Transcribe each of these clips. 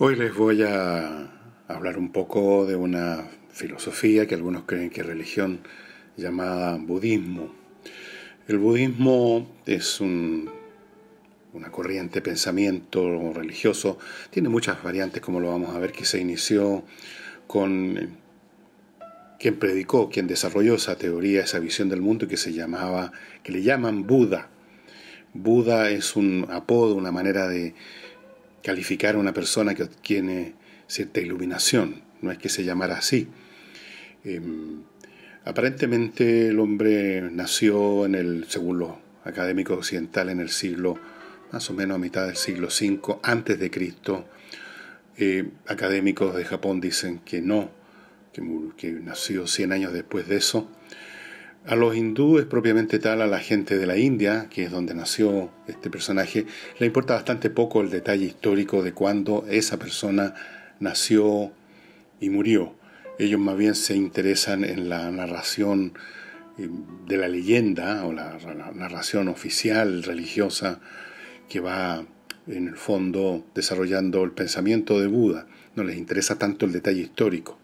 Hoy les voy a hablar un poco de una filosofía que algunos creen que es religión llamada budismo. El budismo es una corriente de pensamiento religioso, tiene muchas variantes como lo vamos a ver, que se inició con quien predicó, quien desarrolló esa teoría, esa visión del mundo que se llamaba, que le llaman Buda. Buda es un apodo, una manera de, calificar a una persona que obtiene cierta iluminación, no es que se llamara así. Em, aparentemente el hombre nació en el, según los académicos occidentales, en el siglo, más o menos a mitad del siglo V antes de Cristo. Eh, académicos de Japón dicen que no, que, que nació 100 años después de eso. A los hindúes propiamente tal, a la gente de la India, que es donde nació este personaje, le importa bastante poco el detalle histórico de cuándo esa persona nació y murió. Ellos más bien se interesan en la narración eh, de la leyenda o la, la narración oficial religiosa que va en el fondo desarrollando el pensamiento de Buda. No les interesa tanto el detalle histórico.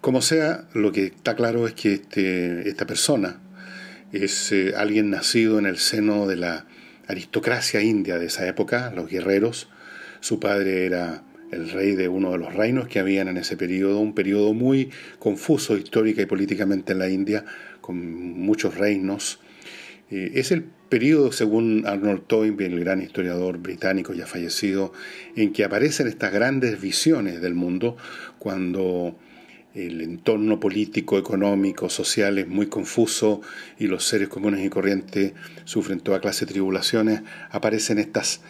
Como sea, lo que está claro es que este, esta persona es eh, alguien nacido en el seno de la aristocracia india de esa época, los guerreros. Su padre era el rey de uno de los reinos que habían en ese periodo, un periodo muy confuso histórica y políticamente en la India, con muchos reinos. Eh, es el periodo, según Arnold Toynbee, el gran historiador británico ya fallecido, en que aparecen estas grandes visiones del mundo cuando el entorno político, económico, social es muy confuso y los seres comunes y corrientes sufren toda clase de tribulaciones, aparecen estas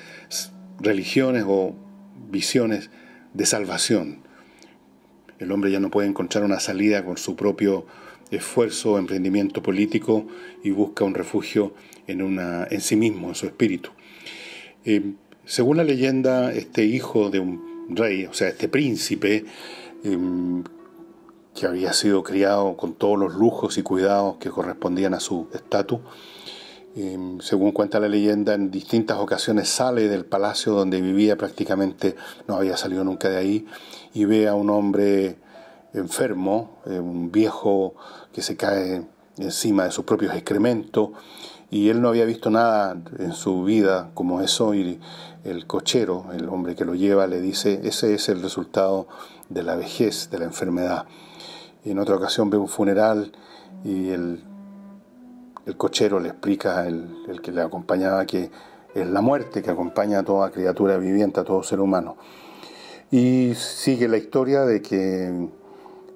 religiones o visiones de salvación. El hombre ya no puede encontrar una salida con su propio esfuerzo o emprendimiento político y busca un refugio en, una, en sí mismo, en su espíritu. Eh, según la leyenda, este hijo de un rey, o sea, este príncipe, em, que había sido criado con todos los lujos y cuidados que correspondían a su estatus. Eh, según cuenta la leyenda, en distintas ocasiones sale del palacio donde vivía prácticamente, no había salido nunca de ahí, y ve a un hombre enfermo, eh, un viejo que se cae encima de sus propios excrementos, y él no había visto nada en su vida como eso, y el cochero, el hombre que lo lleva, le dice, ese es el resultado de la vejez, de la enfermedad y en otra ocasión ve un funeral y el, el cochero le explica, el, el que le acompañaba, que es la muerte que acompaña a toda criatura viviente, a todo ser humano. Y sigue la historia de que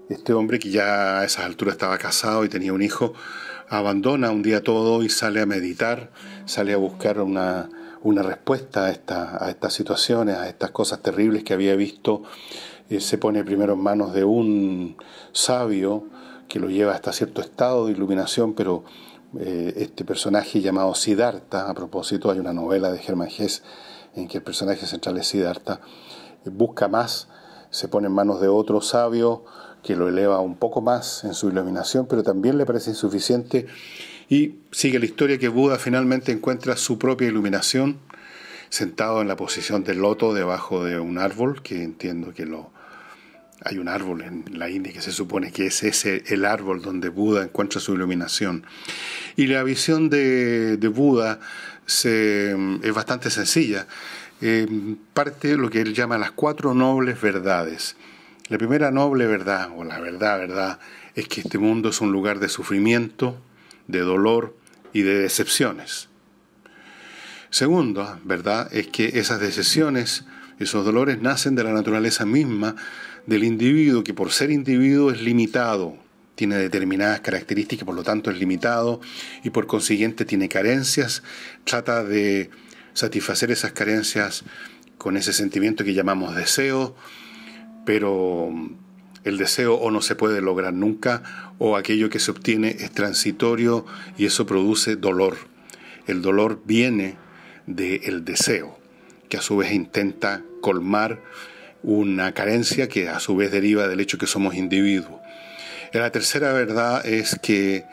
este hombre, que ya a esas alturas estaba casado y tenía un hijo, abandona un día todo y sale a meditar, sale a buscar una, respuesta a, a estas situaciones, a estas cosas terribles que había visto eh, se pone primero en manos de un sabio que lo lleva hasta cierto estado de iluminación, pero eh, este personaje llamado Siddhartha, a propósito hay una novela de Germán Hess en que el personaje central es Siddhartha, eh, busca más, se pone en manos de otro sabio que lo eleva un poco más en su iluminación, pero también le parece insuficiente y sigue la historia que Buda finalmente encuentra su propia iluminación sentado en la posición del loto debajo de un árbol que entiendo que lo hay un árbol en la India que se supone que es ese el árbol donde Buda encuentra su iluminación. Y la visión de, Buda se, es bastante sencilla. Em, parte de lo que él llama las cuatro nobles verdades. La primera noble verdad, o la verdad, verdad, es que este mundo es un lugar de sufrimiento, de dolor y de decepciones. Segunda verdad es que esas decepciones esos dolores nacen de la naturaleza misma del individuo, que por ser individuo es limitado, tiene determinadas características, por lo tanto es limitado y por consiguiente tiene carencias, trata de satisfacer esas carencias con ese sentimiento que llamamos deseo, pero el deseo o no se puede lograr nunca o aquello que se obtiene es transitorio y eso produce dolor. El dolor viene del deseo, que a su vez intenta colmar una carencia que a su vez deriva del hecho que somos individuos. La tercera verdad es que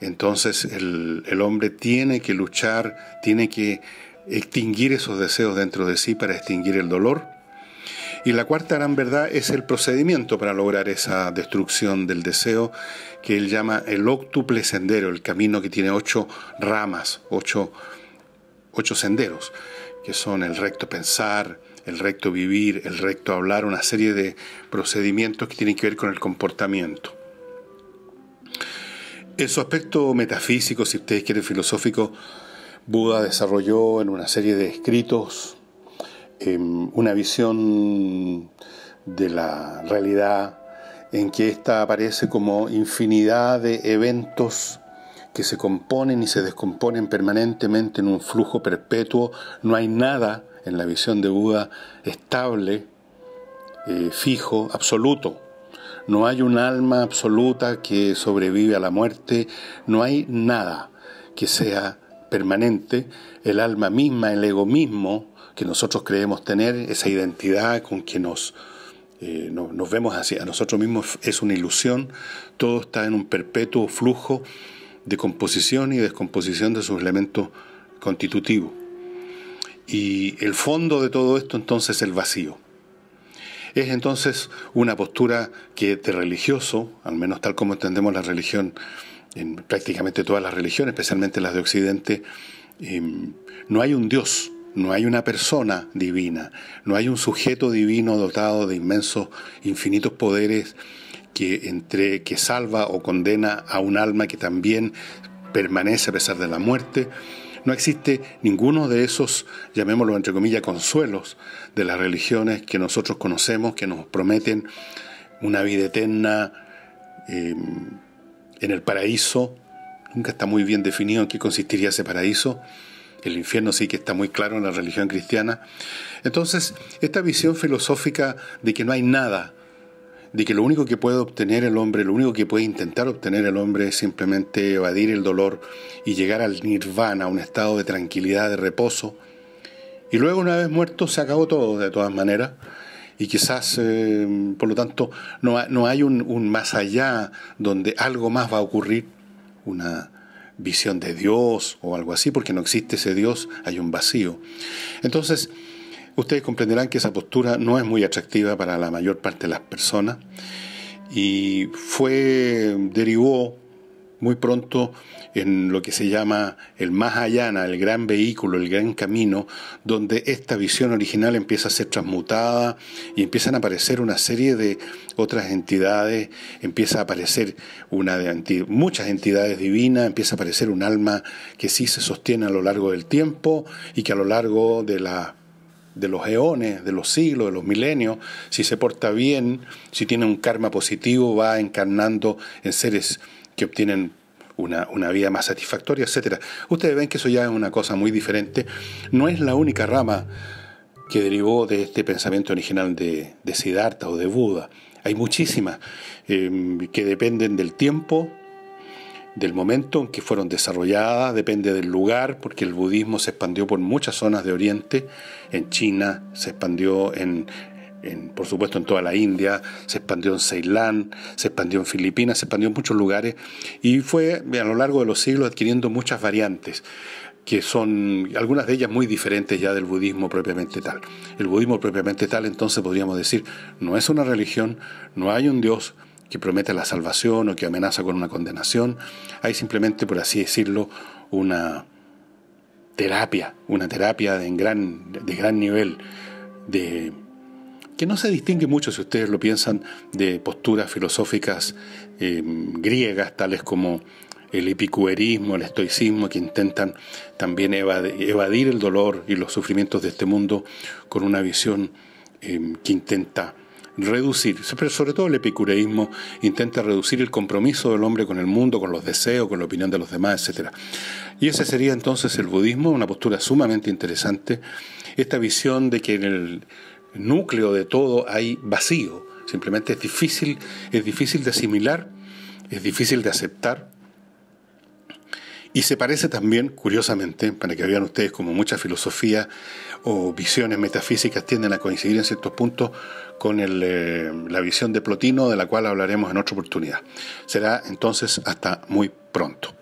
entonces el, hombre tiene que luchar, tiene que extinguir esos deseos dentro de sí para extinguir el dolor. Y la cuarta gran verdad es el procedimiento para lograr esa destrucción del deseo que él llama el octuple sendero, el camino que tiene ocho ramas, ocho senderos que son el recto pensar, el recto vivir, el recto hablar, una serie de procedimientos que tienen que ver con el comportamiento. En su aspecto metafísico, si ustedes quieren filosófico, Buda desarrolló en una serie de escritos em, una visión de la realidad en que ésta aparece como infinidad de eventos que se componen y se descomponen permanentemente en un flujo perpetuo. No hay nada en la visión de Buda estable, eh, fijo, absoluto. No hay un alma absoluta que sobrevive a la muerte. No hay nada que sea permanente. El alma misma, el ego mismo que nosotros creemos tener, esa identidad con que nos, eh, nos vemos a nosotros mismos es una ilusión, todo está en un perpetuo flujo de composición y descomposición de sus elementos constitutivos. Y el fondo de todo esto entonces es el vacío. Es entonces una postura que de religioso, al menos tal como entendemos la religión en prácticamente todas las religiones, especialmente las de Occidente, em, no hay un Dios, no hay una persona divina, no hay un sujeto divino dotado de inmensos, infinitos poderes que, entre, que salva o condena a un alma que también permanece a pesar de la muerte. No existe ninguno de esos, llamémoslo entre comillas, consuelos de las religiones que nosotros conocemos, que nos prometen una vida eterna em, en el paraíso. Nunca está muy bien definido en qué consistiría ese paraíso el infierno sí que está muy claro en la religión cristiana. Entonces, esta visión filosófica de que no hay nada, de que lo único que puede obtener el hombre, lo único que puede intentar obtener el hombre es simplemente evadir el dolor y llegar al nirvana, a un estado de tranquilidad, de reposo. Y luego una vez muerto se acabó todo de todas maneras y quizás, eh, por lo tanto, no, hay un, un, más allá donde algo más va a ocurrir, una, visión de Dios o algo así, porque no existe ese Dios, hay un vacío. Entonces, ustedes comprenderán que esa postura no es muy atractiva para la mayor parte de las personas y fue, derivó muy pronto en lo que se llama el más allá, el gran vehículo, el gran camino, donde esta visión original empieza a ser transmutada y empiezan a aparecer una serie de otras entidades, empieza a aparecer una de muchas entidades divinas, empieza a aparecer un alma que sí se sostiene a lo largo del tiempo y que a lo largo de la de los eones, de los siglos, de los milenios, si se porta bien, si tiene un karma positivo, va encarnando en seres que obtienen una, vida más satisfactoria, etc. Ustedes ven que eso ya es una cosa muy diferente. No es la única rama que derivó de este pensamiento original de, Siddhartha o de Buda. Hay muchísimas eh, que dependen del tiempo, del momento en que fueron desarrolladas, depende del lugar, porque el budismo se expandió por muchas zonas de Oriente, en China, se expandió en, por supuesto en toda la India, se expandió en Ceilán, se expandió en Filipinas, se expandió en muchos lugares y fue a lo largo de los siglos adquiriendo muchas variantes que son algunas de ellas muy diferentes ya del budismo propiamente tal. El budismo propiamente tal entonces podríamos decir no es una religión, no hay un dios, que promete la salvación o que amenaza con una condenación. Hay simplemente, por así decirlo, una terapia, una terapia de gran, de gran nivel de que no se distingue mucho, si ustedes lo piensan, de posturas filosóficas eh, griegas, tales como el epicuerismo, el estoicismo, que intentan también evadir el dolor y los sufrimientos de este mundo con una visión eh, que intenta reducir, pero sobre todo el epicureísmo intenta reducir el compromiso del hombre con el mundo, con los deseos, con la opinión de los demás, etc. Y ese sería entonces el budismo, una postura sumamente interesante, esta visión de que en el, núcleo de todo hay vacío. Simplemente es difícil, es difícil de asimilar, es difícil de aceptar. Y se parece también, curiosamente, para que vean ustedes como mucha filosofía o visiones metafísicas tienden a coincidir en ciertos puntos con eh, la visión de Plotino, de la cual hablaremos en otra oportunidad. Será entonces hasta muy pronto.